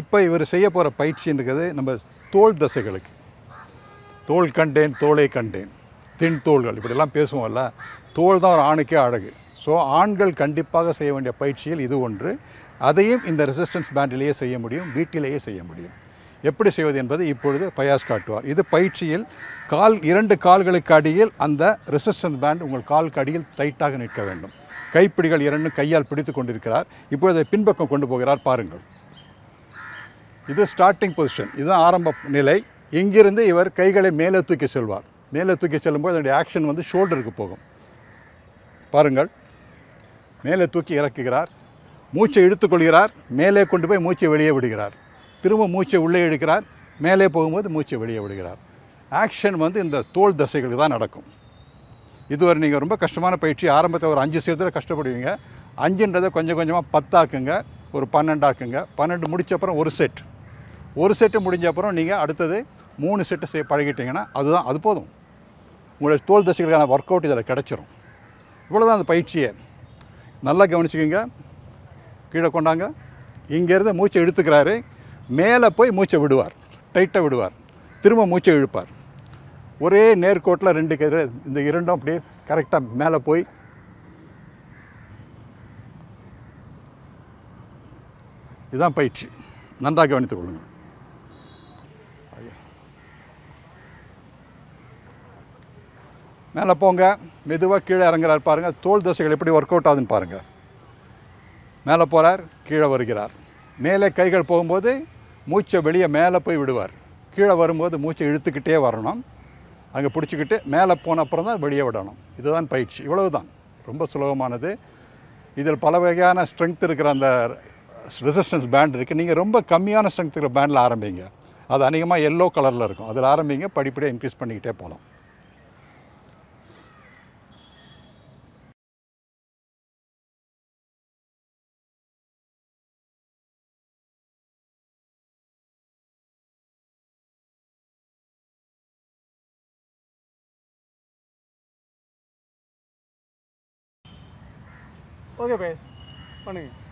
இப்போ இவர் செய்ய போகிற பயிற்சின்றது நம்ம தோல் தசைகளுக்கு தோல் கண்டேன் தோலை கண்டேன் தின் தோள்கள் இப்படிலாம் பேசுவோம்ல தோல் தான் ஒரு ஆணுக்கே அழகு ஸோ ஆண்கள் கண்டிப்பாக செய்ய வேண்டிய பயிற்சியில் இது ஒன்று அதையும் இந்த ரெசிஸ்டன்ஸ் பேண்டிலேயே செய்ய முடியும் வீட்டிலேயே செய்ய முடியும் எப்படி செய்வது என்பது இப்பொழுது பயாஸ் காட்டுவார் இது பயிற்சியில் கால் இரண்டு கால்களுக்கு அடியில் அந்த ரெசிஸ்டன்ஸ் பேண்ட் உங்கள் கால்க்கு அடியில் டைட்டாக நிற்க வேண்டும் கைப்பிடிகள் இரண்டும் கையால் பிடித்து கொண்டிருக்கிறார் இப்பொழுது பின்பக்கம் கொண்டு போகிறார் பாருங்கள் இது ஸ்டார்டிங் பொசிஷன் இதுதான் ஆரம்ப நிலை இங்கிருந்து இவர் கைகளை மேலே தூக்கி செல்வார் மேலே தூக்கி செல்லும்போது அதனுடைய ஆக்ஷன் வந்து ஷோல்டருக்கு போகும் பாருங்கள் மேலே தூக்கி இறக்குகிறார் மூச்சை இழுத்துக்கொள்கிறார் மேலே கொண்டு போய் மூச்சை வெளியே விடுகிறார் திரும்ப மூச்சை உள்ளே எடுக்கிறார் மேலே போகும்போது மூச்சை வெளியே விடுகிறார் ஆக்ஷன் வந்து இந்த தோல் தசைகளுக்கு தான் நடக்கும் இதுவரை நீங்கள் ரொம்ப கஷ்டமான பயிற்சி ஆரம்பத்தில் ஒரு அஞ்சு சேர்த்து கஷ்டப்படுவீங்க அஞ்சுன்றதை கொஞ்சம் கொஞ்சமாக பத்தாக்குங்க ஒரு பன்னெண்டாக்குங்க பன்னெண்டு முடித்த அப்புறம் ஒரு செட் ஒரு செட்டு முடிஞ்ச அப்புறம் நீங்கள் அடுத்தது மூணு செட்டு செய்ய பழகிட்டிங்கன்னா அதுதான் அது போதும் உங்களுடைய தோல் தசைகளுக்கான ஒர்க் அவுட் இதில் கிடச்சிரும் இவ்வளோதான் அந்த பயிற்சியை நல்லா கவனிச்சுக்கோங்க கீழே கொண்டாங்க இங்கேருந்து மூச்சை இழுத்துக்கிறாரு மேலே போய் மூச்சை விடுவார் டைட்டாக விடுவார் திரும்ப மூச்சை இழுப்பார் ஒரே நேர்கோட்டில் ரெண்டு கதிர இந்த இரண்டும் அப்படியே கரெக்டாக மேலே போய் இதுதான் பயிற்சி நன்றாக கவனித்துக் கொள்ளுங்கள் மேலே போங்க மெதுவாக கீழே இறங்குறார் பாருங்கள் தோல் தசைகள் எப்படி ஒர்க் அவுட் ஆகுதுன்னு பாருங்கள் மேலே போகிறார் கீழே வருகிறார் மேலே கைகள் போகும்போது மூச்சை வெளியே மேலே போய் விடுவார் கீழே வரும்போது மூச்சை இழுத்துக்கிட்டே வரணும் அங்கே பிடிச்சிக்கிட்டு மேலே போன அப்புறம் தான் வெளியே விடணும் இதுதான் பயிற்சி இவ்வளவு தான் ரொம்ப சுலபமானது இதில் பல வகையான ஸ்ட்ரென்த் இருக்கிற அந்த ரெசிஸ்டன்ஸ் பேண்ட் இருக்குது நீங்கள் ரொம்ப கம்மியான ஸ்ட்ரென்த் இருக்கிற பேண்டில் ஆரம்பிங்க அது அதிகமாக எல்லோ கலரில் இருக்கும் அதில் ஆரம்பிங்க படிப்படியாக இன்க்ரீஸ் பண்ணிக்கிட்டே போகலாம் ஓகே பேஸ் பண்ணுங்கள்